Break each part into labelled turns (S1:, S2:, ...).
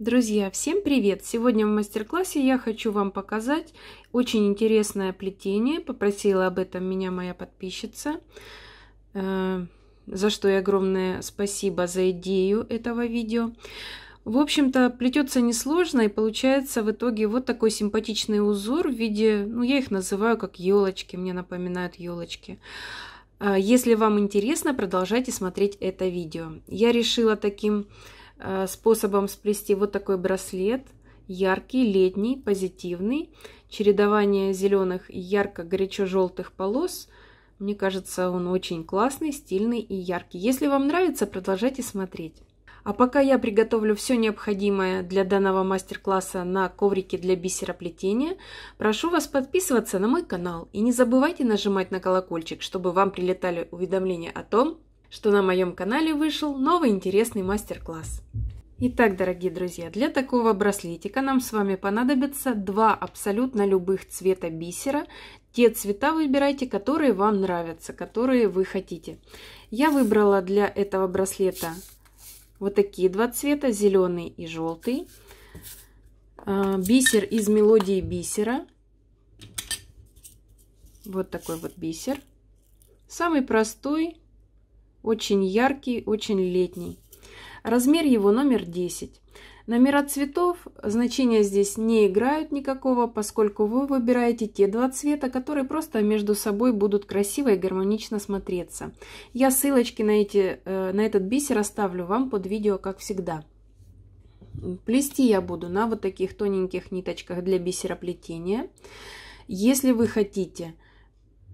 S1: Друзья, всем привет! Сегодня в мастер-классе я хочу вам показать очень интересное плетение. Попросила об этом меня моя подписчица, э, за что и огромное спасибо за идею этого видео. В общем-то, плетется несложно и получается в итоге вот такой симпатичный узор в виде, ну я их называю как елочки, мне напоминают елочки. Э, если вам интересно, продолжайте смотреть это видео. Я решила таким Э, способом сплести вот такой браслет. Яркий, летний, позитивный. Чередование зеленых и ярко-горячо-желтых полос. Мне кажется, он очень классный, стильный и яркий. Если вам нравится, продолжайте смотреть. А пока я приготовлю все необходимое для данного мастер-класса на коврике для бисероплетения, прошу вас подписываться на мой канал и не забывайте нажимать на колокольчик, чтобы вам прилетали уведомления о том, что на моем канале вышел новый интересный мастер-класс. Итак, дорогие друзья, для такого браслетика нам с вами понадобится два абсолютно любых цвета бисера. Те цвета выбирайте, которые вам нравятся, которые вы хотите. Я выбрала для этого браслета вот такие два цвета, зеленый и желтый. А, бисер из мелодии бисера. Вот такой вот бисер. Самый простой, очень яркий, очень летний. Размер его номер 10. Номера цветов значения здесь не играют никакого, поскольку вы выбираете те два цвета, которые просто между собой будут красиво и гармонично смотреться. Я ссылочки на, эти, э, на этот бисер оставлю вам под видео, как всегда. Плести я буду на вот таких тоненьких ниточках для бисероплетения. Если вы хотите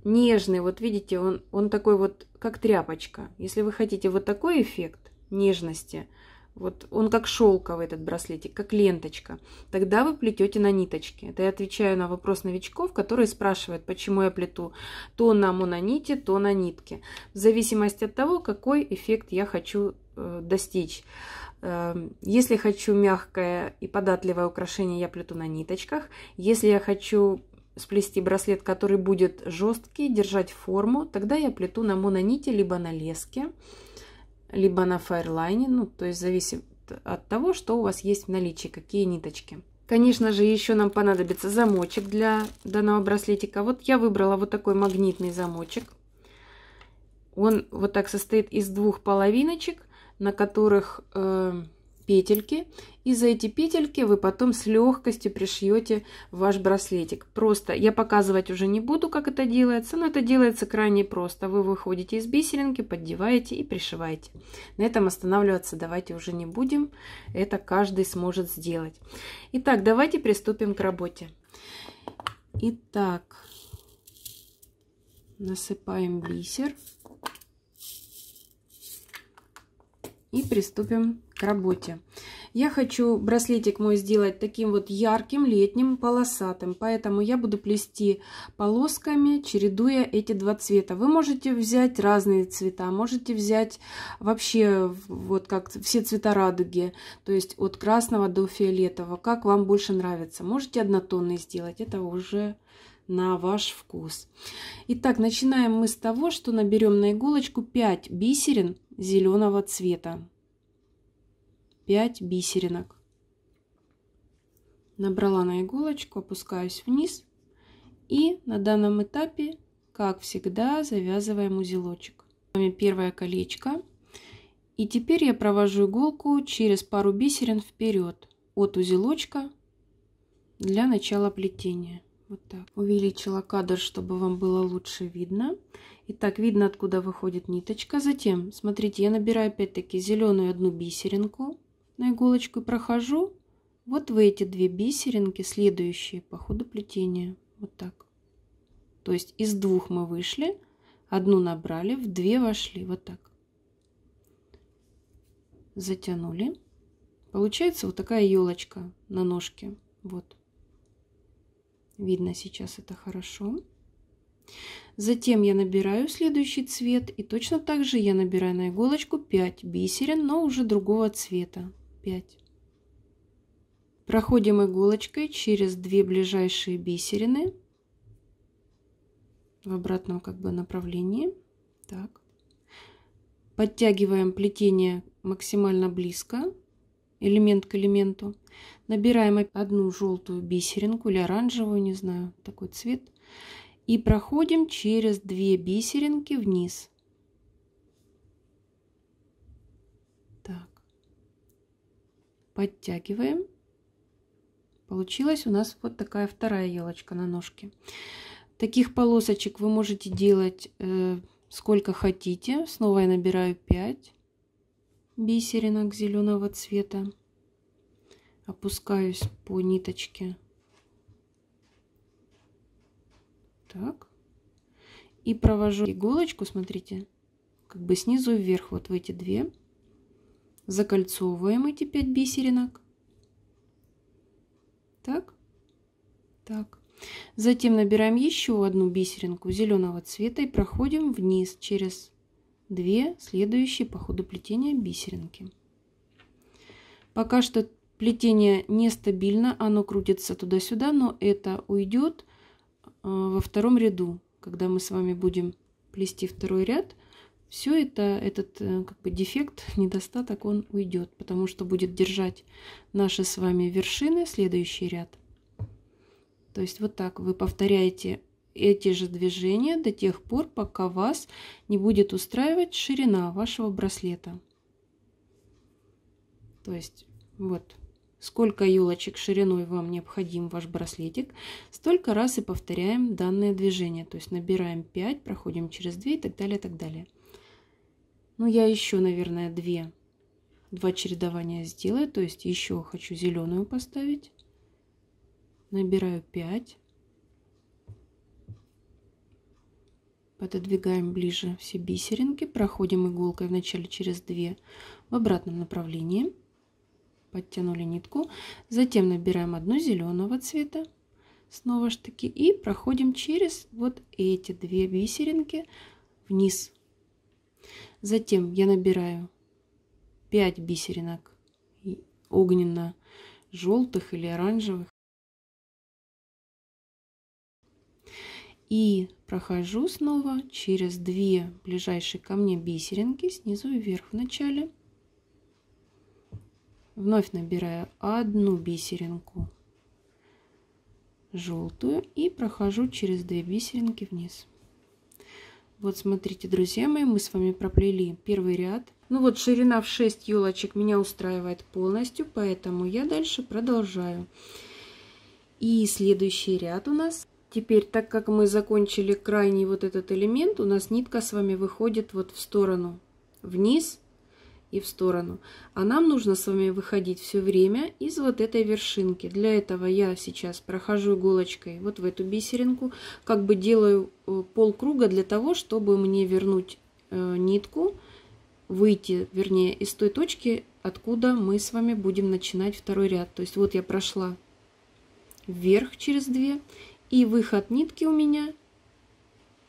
S1: нежный, вот видите, он, он такой вот, как тряпочка. Если вы хотите вот такой эффект нежности, вот он как шелковый этот браслетик, как ленточка. Тогда вы плетете на ниточке. Это я отвечаю на вопрос новичков, которые спрашивают, почему я плету то на мононите, то на нитке. В зависимости от того, какой эффект я хочу э, достичь. Эм, если хочу мягкое и податливое украшение, я плету на ниточках. Если я хочу сплести браслет, который будет жесткий, держать форму. Тогда я плету на мононите, либо на леске, либо на фаерлайне. Ну, то есть зависит от того, что у вас есть в наличии, какие ниточки. Конечно же, еще нам понадобится замочек для данного браслетика. Вот я выбрала вот такой магнитный замочек. Он вот так состоит из двух половиночек, на которых... Э, петельки, и за эти петельки вы потом с легкостью пришьете ваш браслетик. Просто я показывать уже не буду, как это делается, но это делается крайне просто. Вы выходите из бисеринки, поддеваете и пришиваете. На этом останавливаться давайте уже не будем, это каждый сможет сделать. Итак, давайте приступим к работе. Итак, насыпаем бисер. Бисер. и приступим к работе. Я хочу браслетик мой сделать таким вот ярким, летним, полосатым, поэтому я буду плести полосками, чередуя эти два цвета. Вы можете взять разные цвета, можете взять вообще вот как все цвета радуги, то есть от красного до фиолетового, как вам больше нравится. Можете однотонный сделать, это уже на ваш вкус. Итак, начинаем мы с того, что наберем на иголочку 5 бисерин зеленого цвета. 5 бисеринок. Набрала на иголочку, опускаюсь вниз и на данном этапе, как всегда, завязываем узелочек. С вами первое колечко. И теперь я провожу иголку через пару бисерин вперед от узелочка для начала плетения. Вот так. Увеличила кадр, чтобы вам было лучше видно. Итак, видно, откуда выходит ниточка. Затем, смотрите, я набираю опять-таки зеленую одну бисеринку на иголочку и прохожу вот в эти две бисеринки, следующие по ходу плетения. Вот так. То есть из двух мы вышли, одну набрали, в две вошли. Вот так. Затянули. Получается вот такая елочка на ножке. Вот. Видно сейчас это хорошо. Затем я набираю следующий цвет и точно так же я набираю на иголочку 5 бисерин, но уже другого цвета. 5. Проходим иголочкой через две ближайшие бисерины в обратном как бы направлении. Так. Подтягиваем плетение максимально близко, элемент к элементу. Набираем одну желтую бисеринку или оранжевую, не знаю, такой цвет. И проходим через две бисеринки вниз. Так. Подтягиваем. Получилась у нас вот такая вторая елочка на ножке. Таких полосочек вы можете делать э, сколько хотите. Снова я набираю 5 бисеринок зеленого цвета опускаюсь по ниточке. Так. И провожу иголочку, смотрите, как бы снизу вверх, вот в эти две. Закольцовываем эти 5 бисеринок. Так. Так. Затем набираем еще одну бисеринку зеленого цвета и проходим вниз через две следующие по ходу плетения бисеринки. Пока что Плетение нестабильно, оно крутится туда-сюда, но это уйдет а, во втором ряду, когда мы с вами будем плести второй ряд. Все это, этот э, как бы дефект, недостаток, он уйдет, потому что будет держать наши с вами вершины следующий ряд. То есть вот так вы повторяете эти же движения до тех пор, пока вас не будет устраивать ширина вашего браслета. То есть вот Сколько елочек шириной вам необходим ваш браслетик, столько раз и повторяем данное движение. То есть набираем 5, проходим через 2 и так далее, и так далее. Ну, я еще, наверное, 2, 2 чередования сделаю. То есть еще хочу зеленую поставить. Набираю 5. Пододвигаем ближе все бисеринки. Проходим иголкой вначале через 2 в обратном направлении подтянули нитку, затем набираем одну зеленого цвета, снова ж таки, и проходим через вот эти две бисеринки вниз. Затем я набираю 5 бисеринок огненно-желтых или оранжевых. И прохожу снова через две ближайшие ко мне бисеринки снизу вверх в начале. Вновь набираю одну бисеринку желтую и прохожу через две бисеринки вниз. Вот смотрите, друзья мои, мы с вами проплели первый ряд. Ну вот ширина в 6 елочек меня устраивает полностью, поэтому я дальше продолжаю. И следующий ряд у нас. Теперь, так как мы закончили крайний вот этот элемент, у нас нитка с вами выходит вот в сторону, вниз и в сторону. А нам нужно с вами выходить все время из вот этой вершинки. Для этого я сейчас прохожу иголочкой вот в эту бисеринку, как бы делаю э, полкруга для того, чтобы мне вернуть э, нитку, выйти, вернее, из той точки, откуда мы с вами будем начинать второй ряд. То есть вот я прошла вверх через две и выход нитки у меня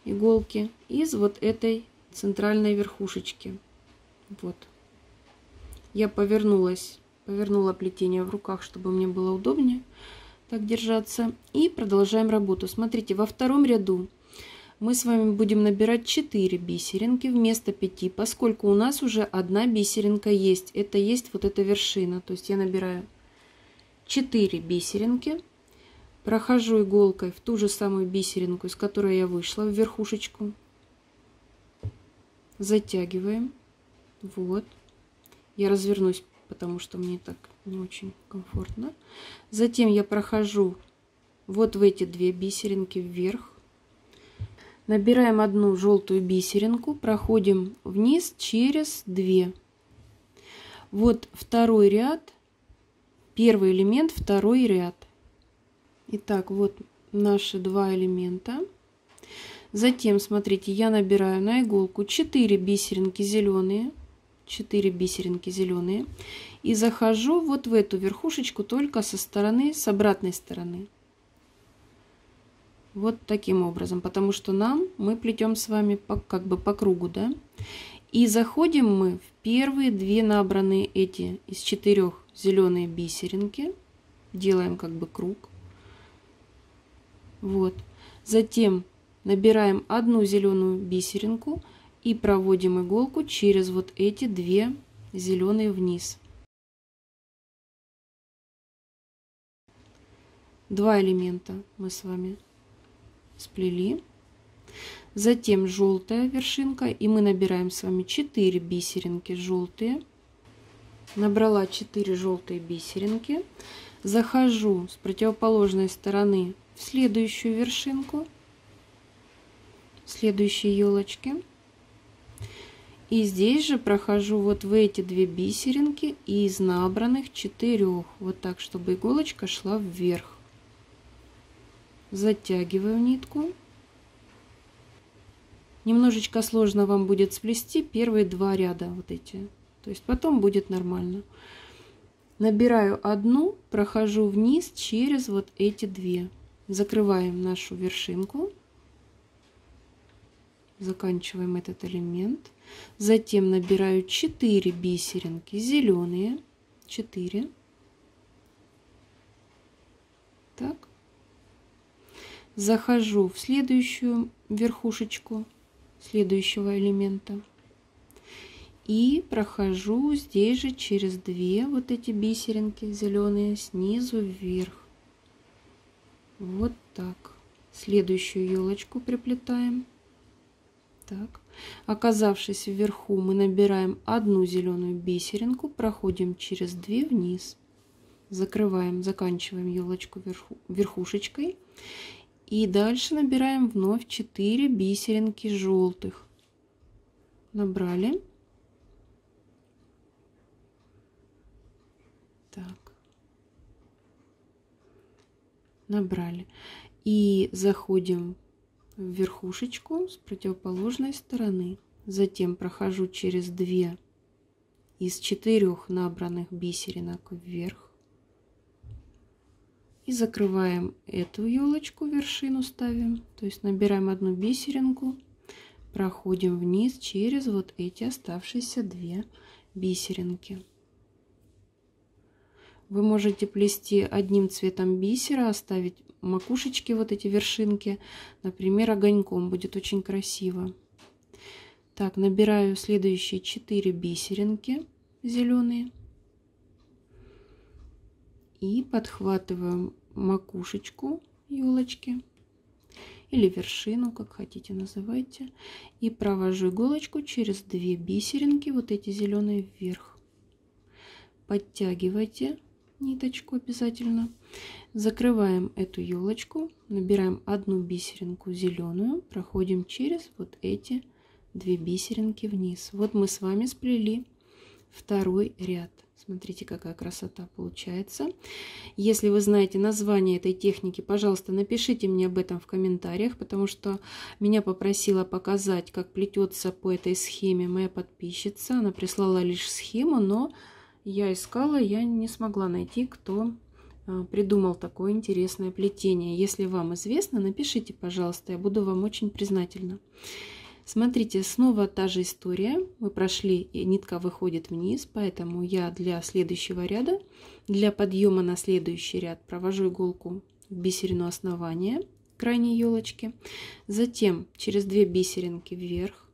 S1: иголки из вот этой центральной верхушечки. Вот. Я повернулась, повернула плетение в руках, чтобы мне было удобнее так держаться. И продолжаем работу. Смотрите, во втором ряду мы с вами будем набирать 4 бисеринки вместо 5, поскольку у нас уже одна бисеринка есть. Это есть вот эта вершина. То есть я набираю 4 бисеринки, прохожу иголкой в ту же самую бисеринку, из которой я вышла, в верхушечку. Затягиваем. Вот. Я развернусь, потому что мне так не очень комфортно. Затем я прохожу вот в эти две бисеринки вверх. Набираем одну желтую бисеринку, проходим вниз через две. Вот второй ряд, первый элемент, второй ряд. Итак, вот наши два элемента. Затем, смотрите, я набираю на иголку 4 бисеринки зеленые. 4 бисеринки зеленые. И захожу вот в эту верхушечку только со стороны, с обратной стороны. Вот таким образом, потому что нам, мы плетем с вами по, как бы по кругу, да? И заходим мы в первые две набранные эти из четырех зеленые бисеринки. Делаем как бы круг. Вот. Затем набираем одну зеленую бисеринку – и проводим иголку через вот эти две зеленые вниз. Два элемента мы с вами сплели. Затем желтая вершинка, и мы набираем с вами 4 бисеринки желтые. Набрала 4 желтые бисеринки. Захожу с противоположной стороны в следующую вершинку, в следующие елочки. И здесь же прохожу вот в эти две бисеринки и из набранных четырех. Вот так, чтобы иголочка шла вверх. Затягиваю нитку. Немножечко сложно вам будет сплести первые два ряда вот эти. То есть потом будет нормально. Набираю одну, прохожу вниз через вот эти две. Закрываем нашу вершинку заканчиваем этот элемент. Затем набираю 4 бисеринки зеленые. 4. Так. Захожу в следующую верхушечку следующего элемента. И прохожу здесь же через две вот эти бисеринки зеленые снизу вверх. Вот так. Следующую елочку приплетаем. Так. Оказавшись вверху, мы набираем одну зеленую бисеринку, проходим через две вниз, закрываем, заканчиваем елочку верху, верхушечкой и дальше набираем вновь 4 бисеринки желтых. Набрали. Так. Набрали. И заходим в верхушечку с противоположной стороны. Затем прохожу через две из четырех набранных бисеринок вверх. И закрываем эту елочку, вершину ставим. То есть набираем одну бисеринку, проходим вниз через вот эти оставшиеся две бисеринки. Вы можете плести одним цветом бисера, оставить макушечки, вот эти вершинки, например, огоньком. Будет очень красиво. Так, набираю следующие 4 бисеринки зеленые. И подхватываю макушечку елочки или вершину, как хотите называйте. И провожу иголочку через две бисеринки, вот эти зеленые вверх. Подтягивайте ниточку обязательно. Закрываем эту елочку, набираем одну бисеринку зеленую, проходим через вот эти две бисеринки вниз. Вот мы с вами сплели второй ряд. Смотрите, какая красота получается. Если вы знаете название этой техники, пожалуйста, напишите мне об этом в комментариях, потому что меня попросила показать, как плетется по этой схеме моя подписчица. Она прислала лишь схему, но я искала, я не смогла найти, кто а, придумал такое интересное плетение. Если вам известно, напишите, пожалуйста, я буду вам очень признательна. Смотрите, снова та же история. Мы прошли, и нитка выходит вниз, поэтому я для следующего ряда, для подъема на следующий ряд провожу иголку в бисерину основания крайней елочки, затем через две бисеринки вверх,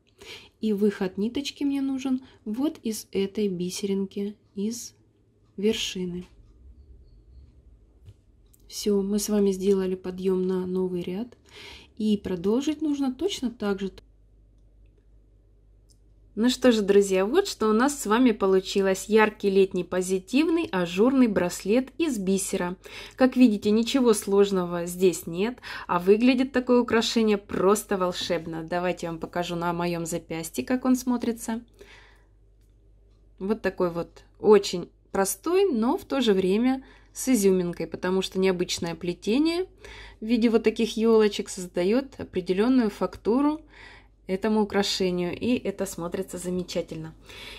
S1: и выход ниточки мне нужен вот из этой бисеринки из вершины. Все, мы с вами сделали подъем на новый ряд. И продолжить нужно точно так же. Ну что же, друзья, вот что у нас с вами получилось. Яркий летний позитивный ажурный браслет из бисера. Как видите, ничего сложного здесь нет, а выглядит такое украшение просто волшебно. Давайте я вам покажу на моем запястье, как он смотрится. Вот такой вот очень простой, но в то же время с изюминкой, потому что необычное плетение в виде вот таких елочек создает определенную фактуру этому украшению, и это смотрится замечательно.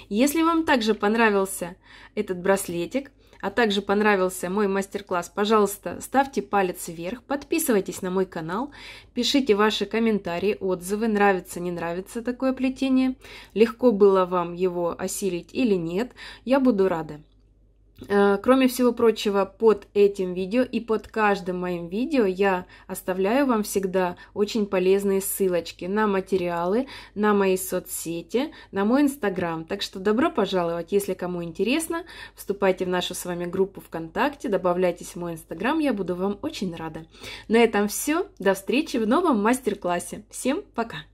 S1: Если вам также понравился этот браслетик, а также понравился мой мастер-класс, пожалуйста, ставьте палец вверх, подписывайтесь на мой канал, пишите ваши комментарии, отзывы, нравится, не нравится такое плетение, легко было вам его осилить или нет, я буду рада. Э, кроме всего прочего, под этим видео и под каждым моим видео я оставляю вам всегда очень полезные ссылочки на материалы, на мои соцсети, на мой инстаграм. Так что добро пожаловать, если кому интересно, вступайте в нашу с вами группу ВКонтакте, добавляйтесь в мой инстаграм, я буду вам очень рада. На этом все, до встречи в новом мастер-классе. Всем пока!